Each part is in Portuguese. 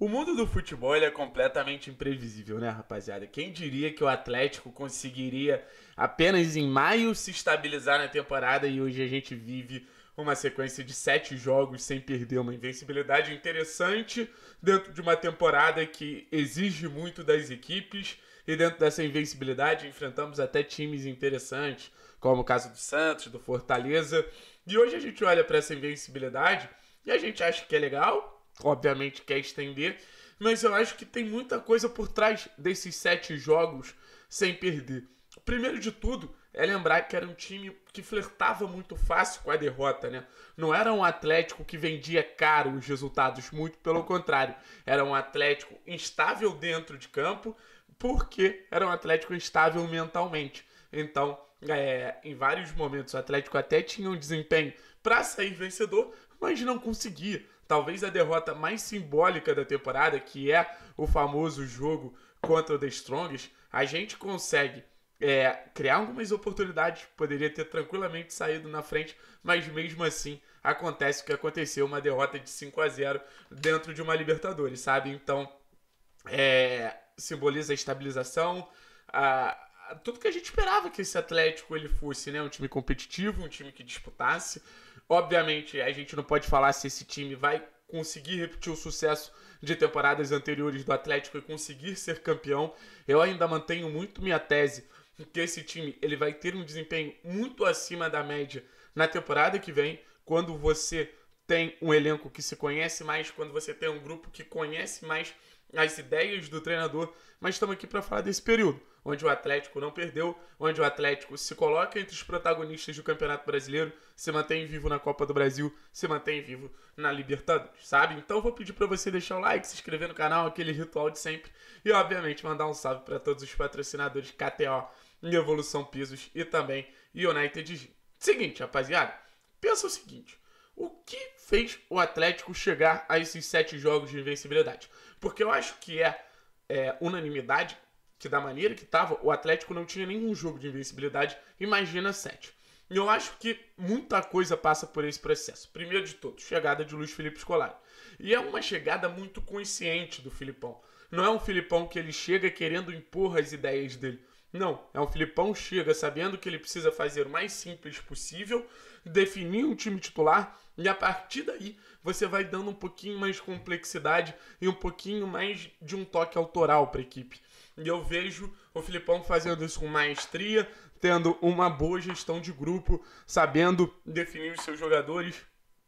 O mundo do futebol é completamente imprevisível, né, rapaziada? Quem diria que o Atlético conseguiria apenas em maio se estabilizar na temporada e hoje a gente vive uma sequência de sete jogos sem perder, uma invencibilidade interessante dentro de uma temporada que exige muito das equipes e dentro dessa invencibilidade enfrentamos até times interessantes, como o caso do Santos, do Fortaleza. E hoje a gente olha para essa invencibilidade e a gente acha que é legal, obviamente quer estender, mas eu acho que tem muita coisa por trás desses sete jogos sem perder. Primeiro de tudo, é lembrar que era um time que flertava muito fácil com a derrota, né? Não era um Atlético que vendia caro os resultados, muito pelo contrário. Era um Atlético instável dentro de campo, porque era um Atlético instável mentalmente. Então, é, em vários momentos, o Atlético até tinha um desempenho para sair vencedor, mas não conseguia talvez a derrota mais simbólica da temporada, que é o famoso jogo contra o The Strongest, a gente consegue é, criar algumas oportunidades, poderia ter tranquilamente saído na frente, mas mesmo assim acontece o que aconteceu, uma derrota de 5 a 0 dentro de uma Libertadores, sabe? Então, é, simboliza a estabilização, a tudo que a gente esperava que esse Atlético ele fosse, né? Um time competitivo, um time que disputasse. Obviamente, a gente não pode falar se esse time vai conseguir repetir o sucesso de temporadas anteriores do Atlético e conseguir ser campeão. Eu ainda mantenho muito minha tese que esse time ele vai ter um desempenho muito acima da média na temporada que vem, quando você tem um elenco que se conhece mais, quando você tem um grupo que conhece mais as ideias do treinador, mas estamos aqui para falar desse período, onde o Atlético não perdeu, onde o Atlético se coloca entre os protagonistas do Campeonato Brasileiro, se mantém vivo na Copa do Brasil, se mantém vivo na Libertadores, sabe? Então eu vou pedir para você deixar o like, se inscrever no canal, aquele ritual de sempre, e obviamente mandar um salve para todos os patrocinadores KTO, Evolução Pisos e também United G. Seguinte, rapaziada, pensa o seguinte, o que fez o Atlético chegar a esses sete jogos de invencibilidade. Porque eu acho que é, é unanimidade que, da maneira que estava, o Atlético não tinha nenhum jogo de invencibilidade, imagina sete. E eu acho que muita coisa passa por esse processo. Primeiro de tudo, chegada de Luiz Felipe Scolari. E é uma chegada muito consciente do Filipão. Não é um Filipão que ele chega querendo impor as ideias dele. Não, é um Filipão chega sabendo que ele precisa fazer o mais simples possível, definir um time titular e a partir daí você vai dando um pouquinho mais de complexidade e um pouquinho mais de um toque autoral para a equipe. E eu vejo o Filipão fazendo isso com maestria, tendo uma boa gestão de grupo, sabendo definir os seus jogadores,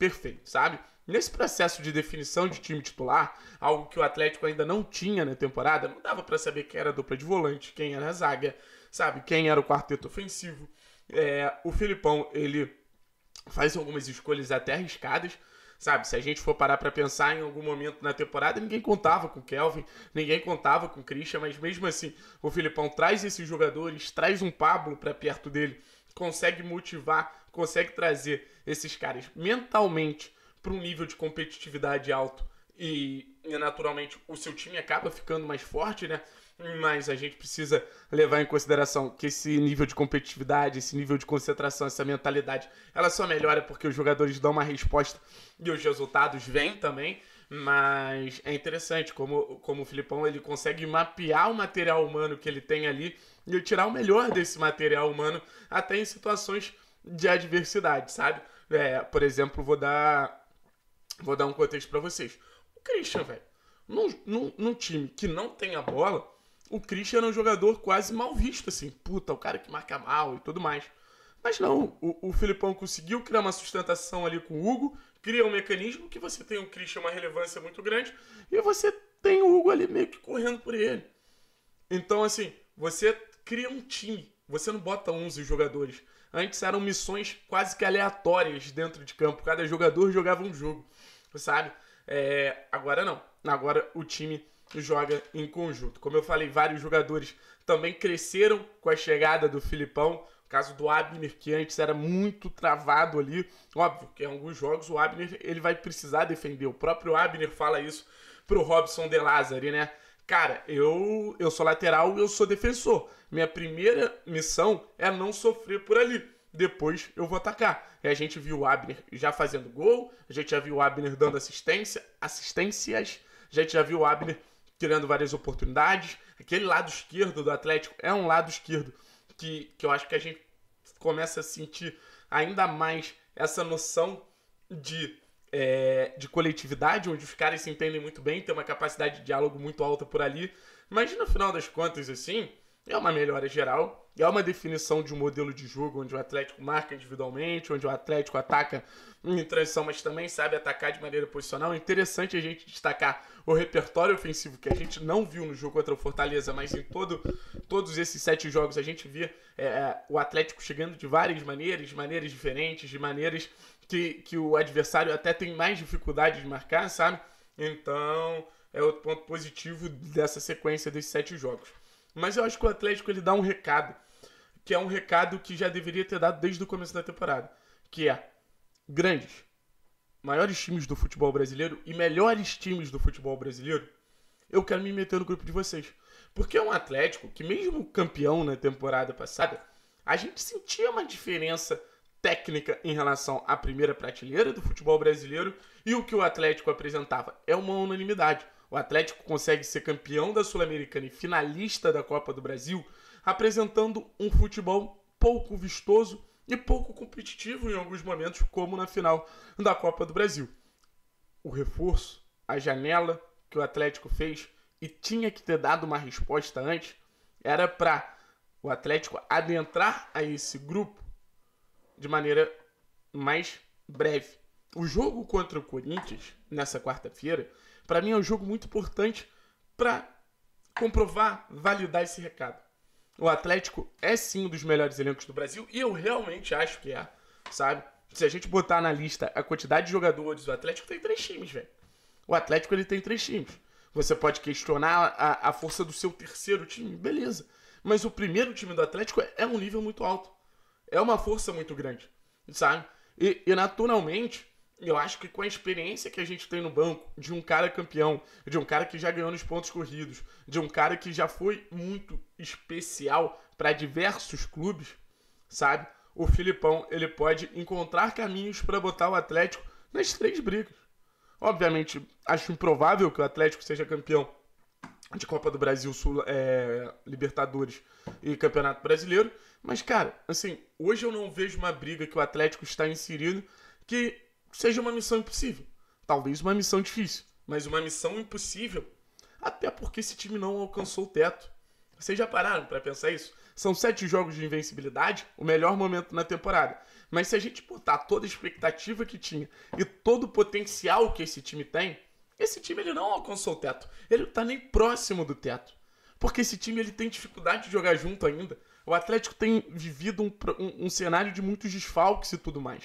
perfeito, sabe? Nesse processo de definição de time titular, algo que o Atlético ainda não tinha na temporada, não dava para saber quem era a dupla de volante, quem era a zaga, sabe? Quem era o quarteto ofensivo. É, o Filipão, ele faz algumas escolhas até arriscadas, sabe? Se a gente for parar para pensar em algum momento na temporada, ninguém contava com o Kelvin, ninguém contava com o Christian, mas mesmo assim, o Filipão traz esses jogadores, traz um Pablo para perto dele, consegue motivar, consegue trazer esses caras mentalmente para um nível de competitividade alto e, e, naturalmente o seu time acaba ficando mais forte, né? Mas a gente precisa levar em consideração que esse nível de competitividade, esse nível de concentração, essa mentalidade, ela só melhora porque os jogadores dão uma resposta e os resultados vêm também. Mas é interessante como, como o Filipão ele consegue mapear o material humano que ele tem ali e tirar o melhor desse material humano até em situações de adversidade, sabe? É, por exemplo, vou dar. Vou dar um contexto para vocês. O Christian, velho, num, num, num time que não tem a bola, o Christian era um jogador quase mal visto, assim. Puta, o cara que marca mal e tudo mais. Mas não, o, o Filipão conseguiu criar uma sustentação ali com o Hugo, cria um mecanismo que você tem o Christian uma relevância muito grande e você tem o Hugo ali meio que correndo por ele. Então, assim, você cria um time, você não bota 11 jogadores. Antes eram missões quase que aleatórias dentro de campo. Cada jogador jogava um jogo, sabe? É, agora não. Agora o time joga em conjunto. Como eu falei, vários jogadores também cresceram com a chegada do Filipão. O caso do Abner, que antes era muito travado ali. Óbvio que em alguns jogos o Abner ele vai precisar defender. O próprio Abner fala isso pro Robson De Lázari, né? Cara, eu, eu sou lateral e eu sou defensor. Minha primeira missão é não sofrer por ali. Depois eu vou atacar. E a gente viu o Abner já fazendo gol, a gente já viu o Abner dando assistência, assistências, a gente já viu o Abner criando várias oportunidades. Aquele lado esquerdo do Atlético é um lado esquerdo que, que eu acho que a gente começa a sentir ainda mais essa noção de é, de coletividade, onde os caras se entendem muito bem, tem uma capacidade de diálogo muito alta por ali. Mas no final das contas, assim, é uma melhora geral, é uma definição de um modelo de jogo onde o Atlético marca individualmente, onde o Atlético ataca em transição, mas também sabe atacar de maneira posicional. É interessante a gente destacar o repertório ofensivo que a gente não viu no jogo contra o Fortaleza, mas em todo, todos esses sete jogos a gente via é, é o Atlético chegando de várias maneiras, de maneiras diferentes, de maneiras que, que o adversário até tem mais dificuldade de marcar, sabe? Então, é outro ponto positivo dessa sequência desses sete jogos. Mas eu acho que o Atlético ele dá um recado, que é um recado que já deveria ter dado desde o começo da temporada, que é grandes, maiores times do futebol brasileiro e melhores times do futebol brasileiro, eu quero me meter no grupo de vocês. Porque é um Atlético que mesmo campeão na temporada passada, a gente sentia uma diferença técnica em relação à primeira prateleira do futebol brasileiro e o que o Atlético apresentava é uma unanimidade o Atlético consegue ser campeão da Sul-Americana e finalista da Copa do Brasil, apresentando um futebol pouco vistoso e pouco competitivo em alguns momentos, como na final da Copa do Brasil. O reforço, a janela que o Atlético fez e tinha que ter dado uma resposta antes, era para o Atlético adentrar a esse grupo de maneira mais breve. O jogo contra o Corinthians, nessa quarta-feira, para mim é um jogo muito importante para comprovar, validar esse recado. O Atlético é sim um dos melhores elencos do Brasil e eu realmente acho que é, sabe? Se a gente botar na lista a quantidade de jogadores, o Atlético tem três times, velho. O Atlético ele tem três times. Você pode questionar a, a força do seu terceiro time, beleza. Mas o primeiro time do Atlético é, é um nível muito alto. É uma força muito grande, sabe? E, e naturalmente, eu acho que com a experiência que a gente tem no banco, de um cara campeão, de um cara que já ganhou nos pontos corridos, de um cara que já foi muito especial para diversos clubes, sabe? O Filipão, ele pode encontrar caminhos para botar o Atlético nas três brigas. Obviamente, acho improvável que o Atlético seja campeão de Copa do Brasil, Sul, é, Libertadores e Campeonato Brasileiro. Mas, cara, assim, hoje eu não vejo uma briga que o Atlético está inserido que seja uma missão impossível. Talvez uma missão difícil, mas uma missão impossível. Até porque esse time não alcançou o teto. Vocês já pararam para pensar isso? São sete jogos de invencibilidade, o melhor momento na temporada. Mas se a gente botar toda a expectativa que tinha e todo o potencial que esse time tem, esse time ele não alcançou o teto. Ele tá nem próximo do teto. Porque esse time ele tem dificuldade de jogar junto ainda. O Atlético tem vivido um, um, um cenário de muitos desfalques e tudo mais.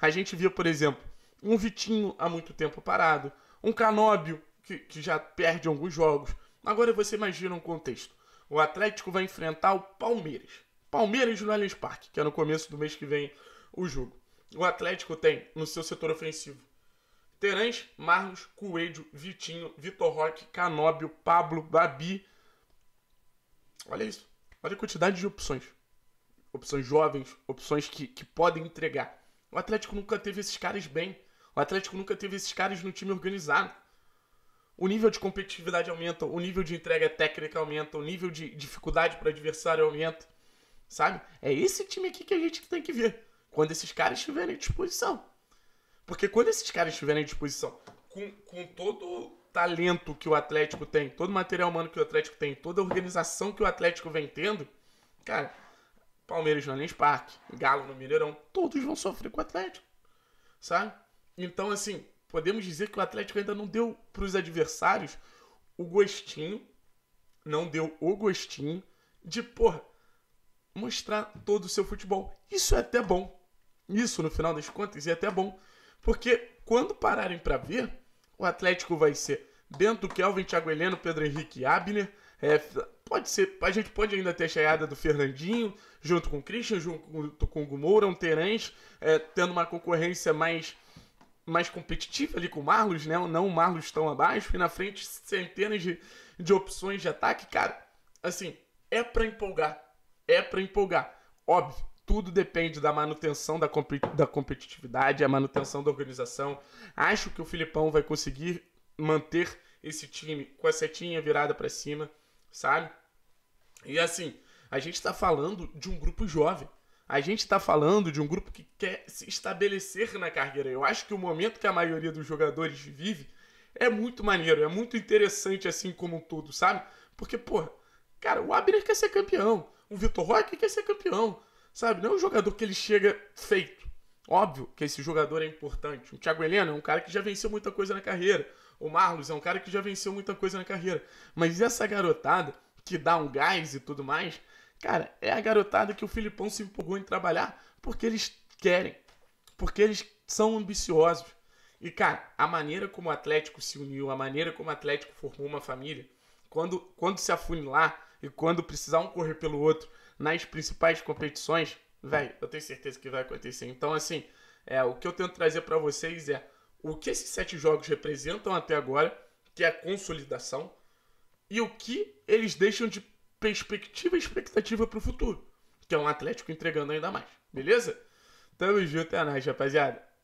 A gente via, por exemplo, um Vitinho há muito tempo parado, um Canóbio que, que já perde alguns jogos. Agora você imagina um contexto. O Atlético vai enfrentar o Palmeiras. Palmeiras no Allianz Parque, que é no começo do mês que vem o jogo. O Atlético tem no seu setor ofensivo Terãs, Marlos, Coelho, Vitinho, Vitor Roque, Canóbio, Pablo, Babi. Olha isso. Olha a quantidade de opções. Opções jovens, opções que, que podem entregar. O Atlético nunca teve esses caras bem. O Atlético nunca teve esses caras no time organizado. O nível de competitividade aumenta, o nível de entrega técnica aumenta, o nível de dificuldade para o adversário aumenta. Sabe? É esse time aqui que a gente tem que ver. Quando esses caras estiverem à disposição. Porque quando esses caras estiverem à disposição, com, com todo o talento que o Atlético tem, todo o material humano que o Atlético tem, toda a organização que o Atlético vem tendo, cara, Palmeiras no Allianz Parque, Galo no Mineirão, todos vão sofrer com o Atlético, sabe? Então, assim, podemos dizer que o Atlético ainda não deu para os adversários o gostinho, não deu o gostinho de, porra, mostrar todo o seu futebol. Isso é até bom. Isso, no final das contas, é até bom. Porque quando pararem para ver, o Atlético vai ser Bento, Kelvin, Thiago Heleno, Pedro Henrique e Abner, é, pode ser, a gente pode ainda ter a chegada do Fernandinho, junto com o Christian, junto com o Gumoura, um Terence, é, tendo uma concorrência mais mais competitiva ali com o Marlos, né? Não o Marlos tão abaixo, e na frente centenas de, de opções de ataque, cara. Assim, é para empolgar. É para empolgar. Óbvio, tudo depende da manutenção da, comp da competitividade, a manutenção da organização. Acho que o Filipão vai conseguir manter esse time com a setinha virada para cima sabe? E assim, a gente está falando de um grupo jovem. A gente está falando de um grupo que quer se estabelecer na carreira. Eu acho que o momento que a maioria dos jogadores vive é muito maneiro, é muito interessante assim como um todo, sabe? Porque, porra, cara, o Abner quer ser campeão, o Vitor Roque quer ser campeão, sabe? Não é um jogador que ele chega feito. Óbvio que esse jogador é importante. O Thiago Helena é um cara que já venceu muita coisa na carreira. O Marlos é um cara que já venceu muita coisa na carreira. Mas essa garotada que dá um gás e tudo mais, cara, é a garotada que o Filipão se empolgou em trabalhar porque eles querem. Porque eles são ambiciosos. E, cara, a maneira como o Atlético se uniu, a maneira como o Atlético formou uma família, quando, quando se afunilar e quando precisar um correr pelo outro nas principais competições, velho, eu tenho certeza que vai acontecer. Então, assim, é, o que eu tento trazer para vocês é o que esses sete jogos representam até agora, que é a consolidação, e o que eles deixam de perspectiva e expectativa para o futuro, que é um Atlético entregando ainda mais, beleza? Tamo junto, é nóis, rapaziada.